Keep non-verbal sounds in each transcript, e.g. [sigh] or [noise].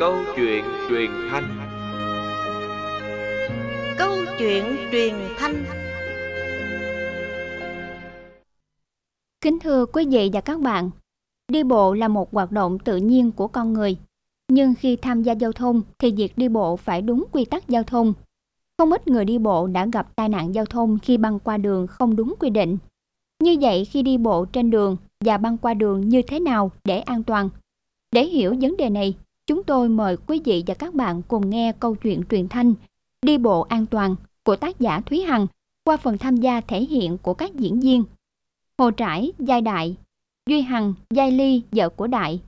Câu chuyện truyền thanh Câu chuyện truyền thanh Kính thưa quý vị và các bạn, đi bộ là một hoạt động tự nhiên của con người. Nhưng khi tham gia giao thông thì việc đi bộ phải đúng quy tắc giao thông. Không ít người đi bộ đã gặp tai nạn giao thông khi băng qua đường không đúng quy định. Như vậy khi đi bộ trên đường và băng qua đường như thế nào để an toàn? Để hiểu vấn đề này, chúng tôi mời quý vị và các bạn cùng nghe câu chuyện truyền thanh Đi bộ an toàn của tác giả Thúy Hằng qua phần tham gia thể hiện của các diễn viên. Hồ Trải, Giai Đại, Duy Hằng, Giai Ly, vợ của Đại,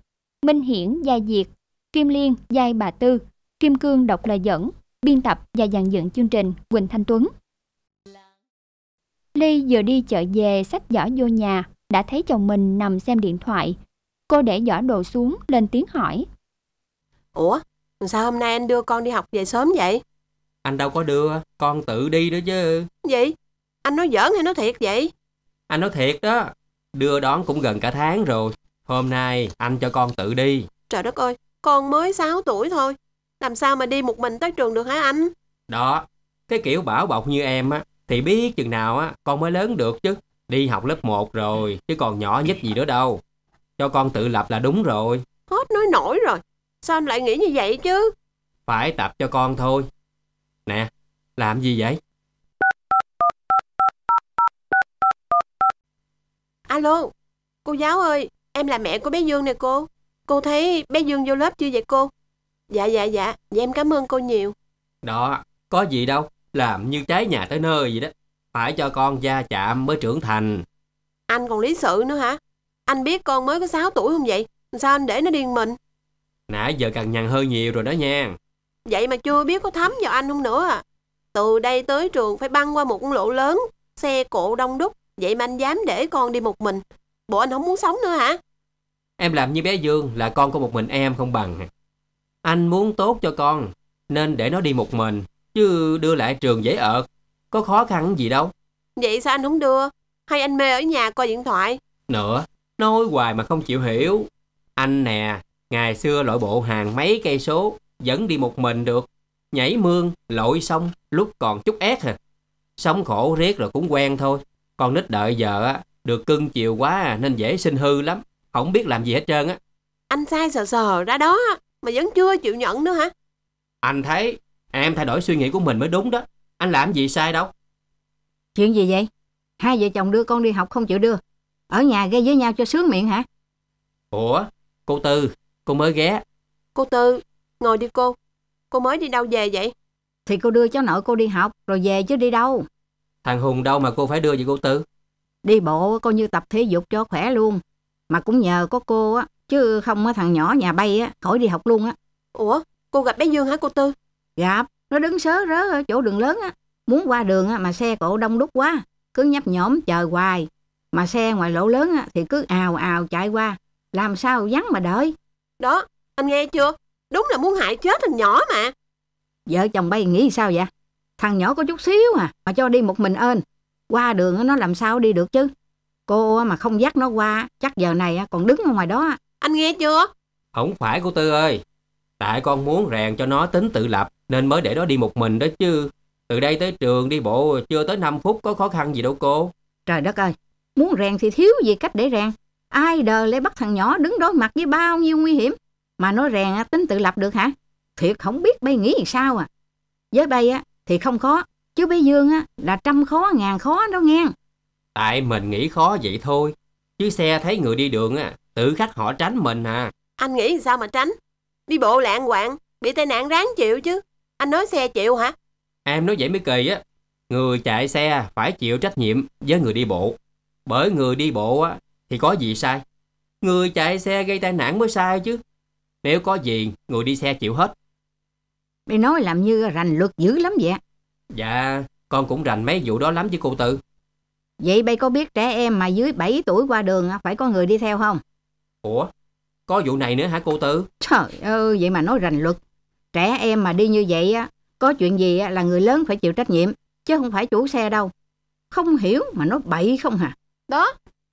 Minh Hiển, Giai Diệt, Kim Liên, Giai Bà Tư, Kim Cương đọc lời dẫn, biên tập và dàn dựng chương trình Quỳnh Thanh Tuấn. Ly vừa đi chợ về sách giỏ vô nhà, đã thấy chồng mình nằm xem điện thoại. Cô để giỏ đồ xuống lên tiếng hỏi. Ủa, sao hôm nay anh đưa con đi học về sớm vậy? Anh đâu có đưa, con tự đi đó chứ. Gì? Anh nói giỡn hay nói thiệt vậy? Anh nói thiệt đó, đưa đón cũng gần cả tháng rồi. Hôm nay anh cho con tự đi. Trời đất ơi, con mới 6 tuổi thôi. Làm sao mà đi một mình tới trường được hả anh? Đó, cái kiểu bảo bọc như em á, thì biết chừng nào á, con mới lớn được chứ. Đi học lớp 1 rồi, chứ còn nhỏ nhất gì nữa đâu. Cho con tự lập là đúng rồi. Hết nói nổi rồi. Sao anh lại nghĩ như vậy chứ? Phải tập cho con thôi. Nè, làm gì vậy? Alo, cô giáo ơi, em là mẹ của bé Dương nè cô. Cô thấy bé Dương vô lớp chưa vậy cô? Dạ dạ dạ, dạ em cảm ơn cô nhiều. Đó, có gì đâu, làm như trái nhà tới nơi vậy đó. Phải cho con gia chạm mới trưởng thành. Anh còn lý sự nữa hả? Anh biết con mới có 6 tuổi không vậy? Sao anh để nó điên mình? Nãy giờ cần nhằn hơn nhiều rồi đó nha Vậy mà chưa biết có thấm vào anh không nữa à Từ đây tới trường phải băng qua một con lộ lớn Xe cộ đông đúc Vậy mà anh dám để con đi một mình Bộ anh không muốn sống nữa hả Em làm như bé Dương là con của một mình em không bằng Anh muốn tốt cho con Nên để nó đi một mình Chứ đưa lại trường dễ ợt Có khó khăn gì đâu Vậy sao anh không đưa Hay anh mê ở nhà coi điện thoại Nữa Nói hoài mà không chịu hiểu Anh nè Ngày xưa lội bộ hàng mấy cây số, vẫn đi một mình được. Nhảy mương, lội sông, lúc còn chút ép à. Sống khổ riết rồi cũng quen thôi. Con nít đợi vợ á, được cưng chiều quá à, nên dễ sinh hư lắm. Không biết làm gì hết trơn á. Anh sai sờ sờ ra đó, mà vẫn chưa chịu nhận nữa hả? Anh thấy em thay đổi suy nghĩ của mình mới đúng đó. Anh làm gì sai đâu. Chuyện gì vậy? Hai vợ chồng đưa con đi học không chịu đưa. Ở nhà gây với nhau cho sướng miệng hả? Ủa, cô Tư, Cô mới ghé. Cô Tư, ngồi đi cô. Cô mới đi đâu về vậy? Thì cô đưa cháu nội cô đi học rồi về chứ đi đâu. Thằng Hùng đâu mà cô phải đưa vậy cô Tư? Đi bộ coi như tập thể dục cho khỏe luôn. Mà cũng nhờ có cô á, chứ không á thằng nhỏ nhà bay á, khỏi đi học luôn á. Ủa, cô gặp bé Dương hả cô Tư? Gặp, nó đứng sớ rớ ở chỗ đường lớn á. Muốn qua đường á, mà xe cộ đông đúc quá, cứ nhấp nhổm chờ hoài. Mà xe ngoài lỗ lớn á, thì cứ ào ào chạy qua, làm sao vắng mà đợi. Đó, anh nghe chưa? Đúng là muốn hại chết thằng nhỏ mà. Vợ chồng bay nghĩ sao vậy? Thằng nhỏ có chút xíu à, mà cho đi một mình ơn. Qua đường nó làm sao đi được chứ? Cô mà không dắt nó qua, chắc giờ này còn đứng ở ngoài đó. Anh nghe chưa? Không phải cô Tư ơi. Tại con muốn rèn cho nó tính tự lập nên mới để nó đi một mình đó chứ. Từ đây tới trường đi bộ chưa tới 5 phút có khó khăn gì đâu cô. Trời đất ơi, muốn rèn thì thiếu gì cách để rèn. Ai đờ lại bắt thằng nhỏ đứng đối mặt với bao nhiêu nguy hiểm mà nói rèn tính tự lập được hả? Thiệt không biết bay nghĩ gì sao à. Với bay á thì không khó, chứ bé Dương á là trăm khó ngàn khó đó nghe. Tại mình nghĩ khó vậy thôi, chứ xe thấy người đi đường á, tự khách họ tránh mình à. Anh nghĩ sao mà tránh? Đi bộ lạng quạng, bị tai nạn ráng chịu chứ. Anh nói xe chịu hả? Em nói vậy mới kỳ á. Người chạy xe phải chịu trách nhiệm với người đi bộ. Bởi người đi bộ á, thì có gì sai? Người chạy xe gây tai nạn mới sai chứ. Nếu có gì, người đi xe chịu hết. Mày nói làm như rành luật dữ lắm vậy. Dạ, con cũng rành mấy vụ đó lắm chứ cô Tư. Vậy bây có biết trẻ em mà dưới 7 tuổi qua đường phải có người đi theo không? Ủa, có vụ này nữa hả cô Tư? Trời ơi, vậy mà nói rành luật. Trẻ em mà đi như vậy á, có chuyện gì á, là người lớn phải chịu trách nhiệm, chứ không phải chủ xe đâu. Không hiểu mà nói bậy không hả? À. Đó,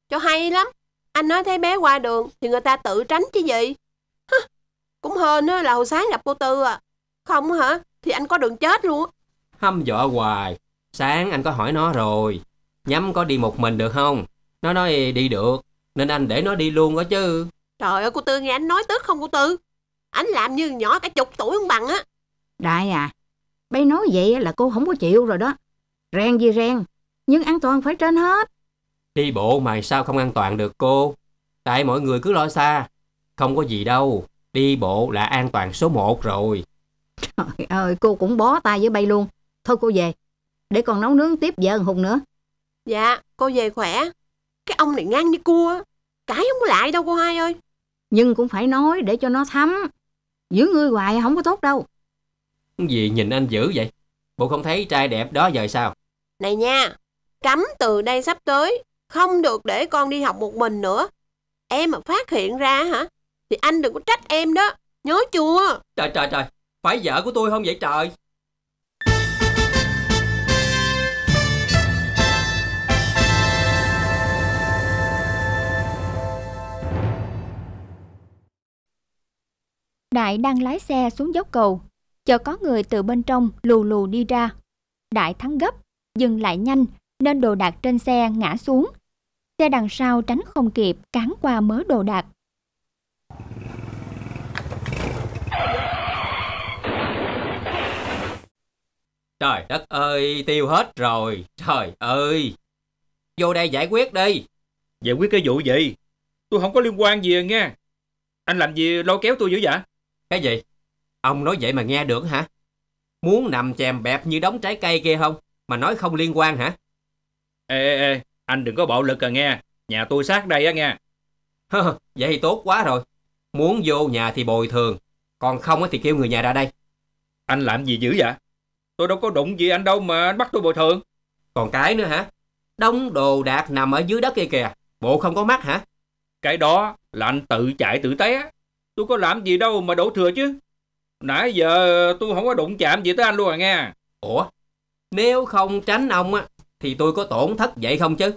cho hay lắm. Anh nói thấy bé qua đường thì người ta tự tránh chứ gì. Hứ, cũng hên là hồi sáng gặp cô Tư à. Không hả, thì anh có đường chết luôn. Hâm dọa hoài. Sáng anh có hỏi nó rồi. Nhắm có đi một mình được không? Nó nói đi được, nên anh để nó đi luôn đó chứ. Trời ơi, cô Tư nghe anh nói tức không cô Tư? Anh làm như nhỏ cả chục tuổi không bằng á. Đại à, bây nói vậy là cô không có chịu rồi đó. ren gì ren nhưng an toàn phải trên hết. Đi bộ mà sao không an toàn được cô? Tại mọi người cứ lo xa. Không có gì đâu. Đi bộ là an toàn số 1 rồi. Trời ơi, cô cũng bó tay với bay luôn. Thôi cô về. Để con nấu nướng tiếp vợ Hùng nữa. Dạ, cô về khỏe. Cái ông này ngang như cua. Cãi không có lại đâu cô hai ơi. Nhưng cũng phải nói để cho nó thấm. Giữ ngươi hoài không có tốt đâu. Gì nhìn anh dữ vậy? Bộ không thấy trai đẹp đó giờ sao? Này nha, cấm từ đây sắp tới không được để con đi học một mình nữa em mà phát hiện ra hả thì anh đừng có trách em đó nhớ chưa trời trời trời phải vợ của tôi không vậy trời Đại đang lái xe xuống dốc cầu, chờ có người từ bên trong lù lù đi ra. Đại thắng gấp, dừng lại nhanh nên đồ đạc trên xe ngã xuống Xe đằng sau tránh không kịp, cán qua mớ đồ đạc. Trời đất ơi, tiêu hết rồi, trời ơi. Vô đây giải quyết đi. Giải quyết cái vụ gì? Tôi không có liên quan gì à nghe. Anh làm gì lôi kéo tôi dữ vậy? Cái gì? Ông nói vậy mà nghe được hả? Muốn nằm chèm bẹp như đống trái cây kia không? Mà nói không liên quan hả? Ê ê ê, anh đừng có bạo lực à nghe, nhà tôi sát đây á nghe. [laughs] vậy thì tốt quá rồi. Muốn vô nhà thì bồi thường, còn không thì kêu người nhà ra đây. Anh làm gì dữ vậy? Tôi đâu có đụng gì anh đâu mà anh bắt tôi bồi thường. Còn cái nữa hả? Đống đồ đạc nằm ở dưới đất kia kìa, bộ không có mắt hả? Cái đó là anh tự chạy tự té. Tôi có làm gì đâu mà đổ thừa chứ. Nãy giờ tôi không có đụng chạm gì tới anh luôn à nghe. Ủa? Nếu không tránh ông á thì tôi có tổn thất vậy không chứ?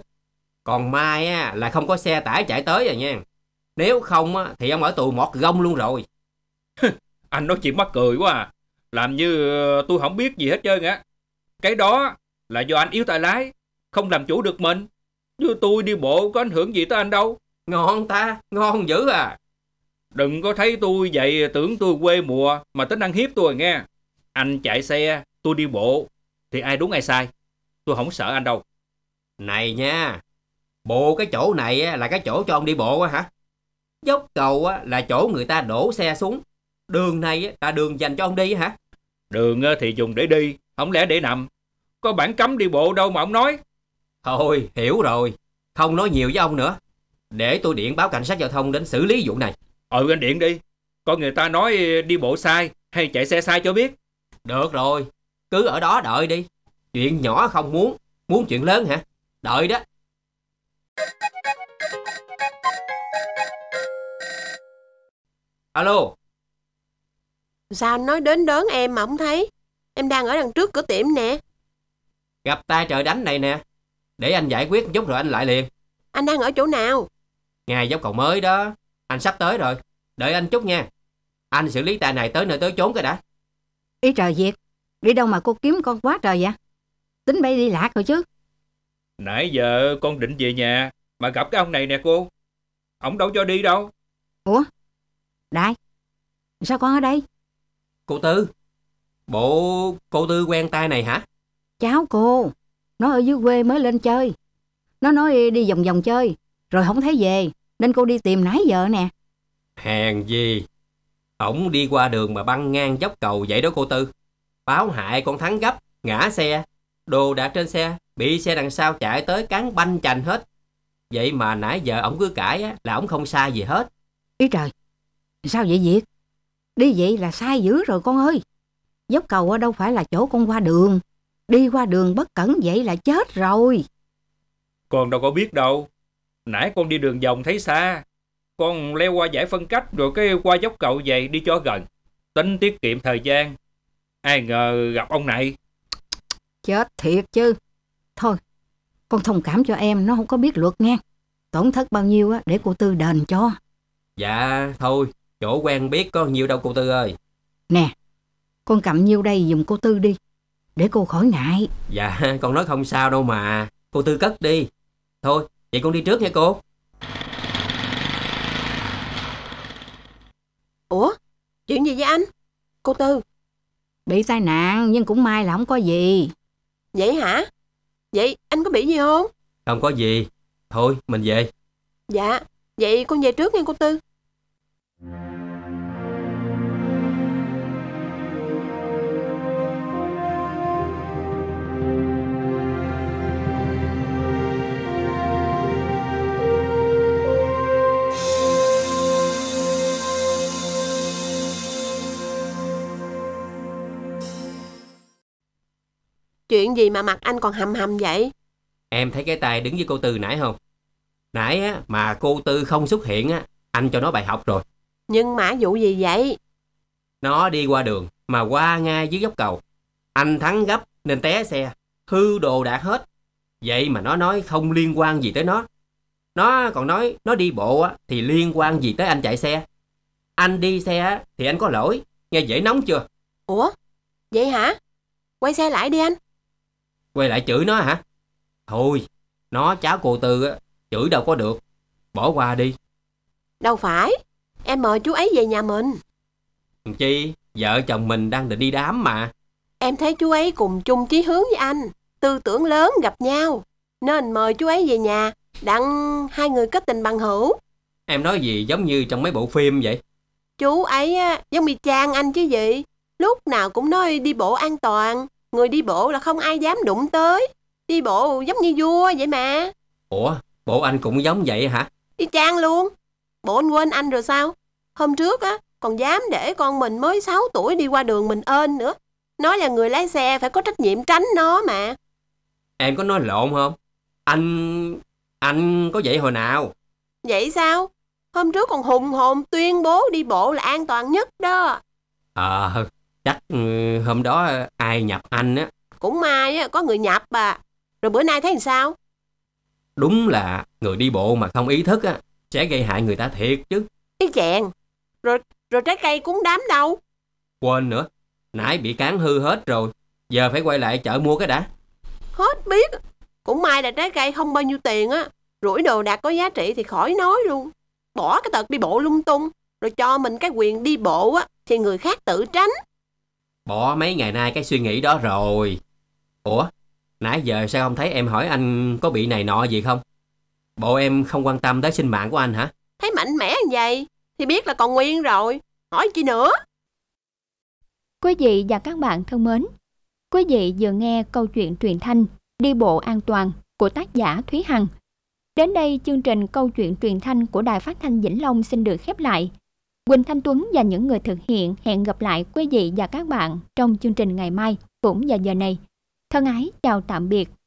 Còn mai á, là không có xe tải chạy tới rồi nha. Nếu không á, thì ông ở tù mọt gông luôn rồi. anh nói chuyện mắc cười quá à. Làm như ờ, tôi không biết gì hết trơn á. Cái đó là do anh yếu tài lái, không làm chủ được mình. Như tôi đi bộ có ảnh hưởng gì tới anh đâu. Ngon ta, ngon dữ à. Đừng có thấy tôi vậy tưởng tôi quê mùa mà tính ăn hiếp tôi nghe. Anh chạy xe, tôi đi bộ, thì ai đúng ai sai. Tôi không sợ anh đâu. Này nha, bộ cái chỗ này là cái chỗ cho ông đi bộ hả? Dốc cầu là chỗ người ta đổ xe xuống. Đường này là đường dành cho ông đi hả? Đường thì dùng để đi, không lẽ để nằm. Có bản cấm đi bộ đâu mà ông nói. Thôi, hiểu rồi. Không nói nhiều với ông nữa. Để tôi điện báo cảnh sát giao thông đến xử lý vụ này. Ừ, anh điện đi. có người ta nói đi bộ sai hay chạy xe sai cho biết. Được rồi, cứ ở đó đợi đi. Chuyện nhỏ không muốn, muốn chuyện lớn hả? Đợi đó. Alo. Sao anh nói đến đón em mà không thấy? Em đang ở đằng trước cửa tiệm nè. Gặp ta trời đánh này nè. Để anh giải quyết chút rồi anh lại liền. Anh đang ở chỗ nào? Ngay dốc cầu mới đó. Anh sắp tới rồi. Đợi anh chút nha. Anh xử lý tài này tới nơi tới chốn rồi đã. Ý trời Việt, đi đâu mà cô kiếm con quá trời vậy? tính bay đi lạc rồi chứ. Nãy giờ con định về nhà mà gặp cái ông này nè cô. Ông đâu cho đi đâu. Ủa? Đại, sao con ở đây? Cô Tư, bộ cô Tư quen tay này hả? Cháu cô, nó ở dưới quê mới lên chơi. Nó nói đi vòng vòng chơi, rồi không thấy về, nên cô đi tìm nãy giờ nè. Hèn gì, Ông đi qua đường mà băng ngang dốc cầu vậy đó cô Tư. Báo hại con thắng gấp, ngã xe, Đồ đạc trên xe bị xe đằng sau chạy tới cán banh chành hết. Vậy mà nãy giờ ổng cứ cãi á, là ổng không sai gì hết. Ý trời, sao vậy Việt? Đi vậy là sai dữ rồi con ơi. Dốc cầu ở đâu phải là chỗ con qua đường. Đi qua đường bất cẩn vậy là chết rồi. Con đâu có biết đâu. Nãy con đi đường vòng thấy xa. Con leo qua giải phân cách rồi cái qua dốc cầu vậy đi cho gần. Tính tiết kiệm thời gian. Ai ngờ gặp ông này. Chết thiệt chứ. Thôi, con thông cảm cho em, nó không có biết luật nghe. Tổn thất bao nhiêu á, để cô Tư đền cho. Dạ, thôi, chỗ quen biết có nhiêu đâu cô Tư ơi. Nè, con cầm nhiêu đây dùm cô Tư đi, để cô khỏi ngại. Dạ, con nói không sao đâu mà, cô Tư cất đi. Thôi, vậy con đi trước nha cô. Ủa, chuyện gì vậy anh? Cô Tư? Bị tai nạn nhưng cũng may là không có gì. Vậy hả? Vậy anh có bị gì không? Không có gì. Thôi, mình về. Dạ, vậy con về trước nha cô Tư. Chuyện gì mà mặt anh còn hầm hầm vậy? Em thấy cái tay đứng với cô Tư nãy không? Nãy á, mà cô Tư không xuất hiện á, anh cho nó bài học rồi. Nhưng mà vụ gì vậy? Nó đi qua đường mà qua ngay dưới dốc cầu. Anh thắng gấp nên té xe, hư đồ đạc hết. Vậy mà nó nói không liên quan gì tới nó. Nó còn nói nó đi bộ á, thì liên quan gì tới anh chạy xe. Anh đi xe á, thì anh có lỗi, nghe dễ nóng chưa? Ủa, vậy hả? Quay xe lại đi anh. Quay lại chửi nó hả? Thôi, nó cháu cô Tư chửi đâu có được. Bỏ qua đi. Đâu phải, em mời chú ấy về nhà mình. Chi, vợ chồng mình đang định đi đám mà. Em thấy chú ấy cùng chung chí hướng với anh, tư tưởng lớn gặp nhau. Nên mời chú ấy về nhà, đặng hai người kết tình bằng hữu. Em nói gì giống như trong mấy bộ phim vậy? Chú ấy giống như Trang anh chứ gì. Lúc nào cũng nói đi bộ an toàn, Người đi bộ là không ai dám đụng tới Đi bộ giống như vua vậy mà Ủa bộ anh cũng giống vậy hả Đi trang luôn Bộ anh quên anh rồi sao Hôm trước á còn dám để con mình mới 6 tuổi đi qua đường mình ơn nữa Nói là người lái xe phải có trách nhiệm tránh nó mà Em có nói lộn không Anh... anh có vậy hồi nào Vậy sao Hôm trước còn hùng hồn tuyên bố đi bộ là an toàn nhất đó Ờ à, chắc ừ, hôm đó ai nhập anh á cũng may á có người nhập à rồi bữa nay thấy làm sao đúng là người đi bộ mà không ý thức á sẽ gây hại người ta thiệt chứ cái chèn rồi rồi trái cây cũng đám đâu quên nữa nãy bị cán hư hết rồi giờ phải quay lại chợ mua cái đã hết biết cũng may là trái cây không bao nhiêu tiền á rủi đồ đạc có giá trị thì khỏi nói luôn bỏ cái tật đi bộ lung tung rồi cho mình cái quyền đi bộ á thì người khác tự tránh Bỏ mấy ngày nay cái suy nghĩ đó rồi. Ủa, nãy giờ sao không thấy em hỏi anh có bị này nọ gì không? Bộ em không quan tâm tới sinh mạng của anh hả? Thấy mạnh mẽ như vậy thì biết là còn nguyên rồi. Hỏi chi nữa? Quý vị và các bạn thân mến, quý vị vừa nghe câu chuyện truyền thanh Đi bộ an toàn của tác giả Thúy Hằng. Đến đây chương trình câu chuyện truyền thanh của Đài Phát thanh Vĩnh Long xin được khép lại. Quỳnh Thanh Tuấn và những người thực hiện hẹn gặp lại quý vị và các bạn trong chương trình ngày mai cũng vào giờ này. Thân ái chào tạm biệt.